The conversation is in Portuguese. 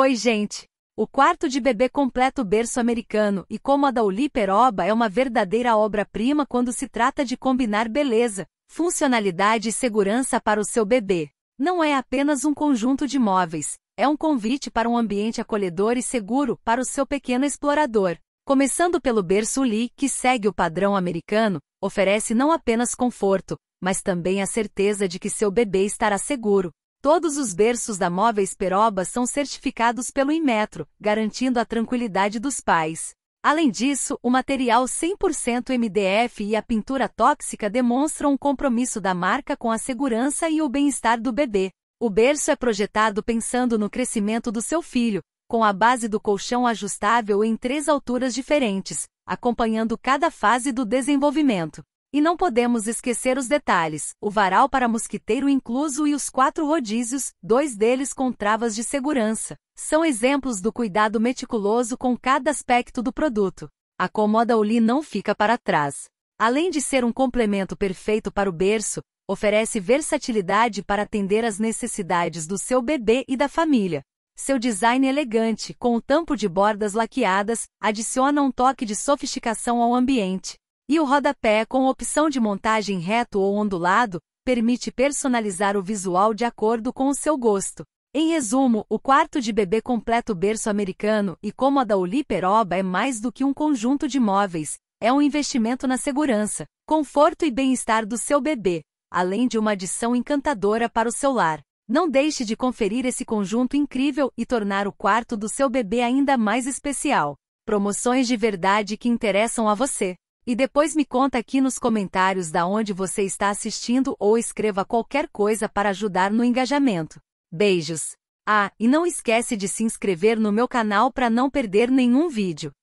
Oi, gente! O quarto de bebê completo berço americano e cômoda Uli Peroba é uma verdadeira obra-prima quando se trata de combinar beleza, funcionalidade e segurança para o seu bebê. Não é apenas um conjunto de móveis, é um convite para um ambiente acolhedor e seguro para o seu pequeno explorador. Começando pelo berço Uli, que segue o padrão americano, oferece não apenas conforto, mas também a certeza de que seu bebê estará seguro, Todos os berços da Móveis Peroba são certificados pelo Inmetro, garantindo a tranquilidade dos pais. Além disso, o material 100% MDF e a pintura tóxica demonstram o compromisso da marca com a segurança e o bem-estar do bebê. O berço é projetado pensando no crescimento do seu filho, com a base do colchão ajustável em três alturas diferentes, acompanhando cada fase do desenvolvimento. E não podemos esquecer os detalhes, o varal para mosquiteiro incluso e os quatro rodízios, dois deles com travas de segurança. São exemplos do cuidado meticuloso com cada aspecto do produto. A Comoda Oli não fica para trás. Além de ser um complemento perfeito para o berço, oferece versatilidade para atender às necessidades do seu bebê e da família. Seu design elegante, com o tampo de bordas laqueadas, adiciona um toque de sofisticação ao ambiente. E o rodapé com opção de montagem reto ou ondulado, permite personalizar o visual de acordo com o seu gosto. Em resumo, o quarto de bebê completo berço americano e cômoda Uli é mais do que um conjunto de móveis, é um investimento na segurança, conforto e bem-estar do seu bebê, além de uma adição encantadora para o seu lar. Não deixe de conferir esse conjunto incrível e tornar o quarto do seu bebê ainda mais especial. Promoções de verdade que interessam a você. E depois me conta aqui nos comentários da onde você está assistindo ou escreva qualquer coisa para ajudar no engajamento. Beijos! Ah, e não esquece de se inscrever no meu canal para não perder nenhum vídeo.